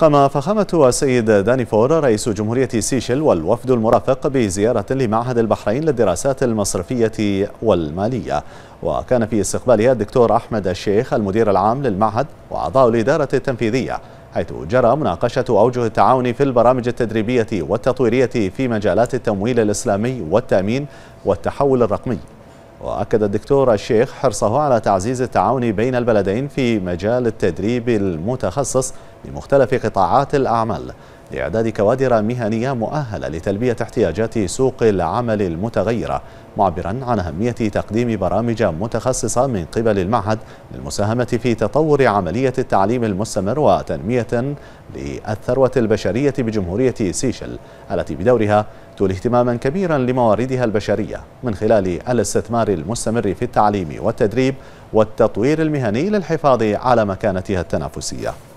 قام فخامة السيد داني فور رئيس جمهورية سيشل والوفد المرافق بزيارة لمعهد البحرين للدراسات المصرفية والمالية وكان في استقبالها الدكتور أحمد الشيخ المدير العام للمعهد وأعضاء الإدارة التنفيذية حيث جرى مناقشة أوجه التعاون في البرامج التدريبية والتطويرية في مجالات التمويل الإسلامي والتأمين والتحول الرقمي وأكد الدكتور الشيخ حرصه على تعزيز التعاون بين البلدين في مجال التدريب المتخصص لمختلف قطاعات الأعمال لإعداد كوادر مهنية مؤهلة لتلبية احتياجات سوق العمل المتغيرة معبرا عن أهمية تقديم برامج متخصصة من قبل المعهد للمساهمة في تطور عملية التعليم المستمر وتنمية للثروة البشرية بجمهورية سيشل التي بدورها تولي اهتماما كبيرا لمواردها البشرية من خلال الاستثمار المستمر في التعليم والتدريب والتطوير المهني للحفاظ على مكانتها التنافسية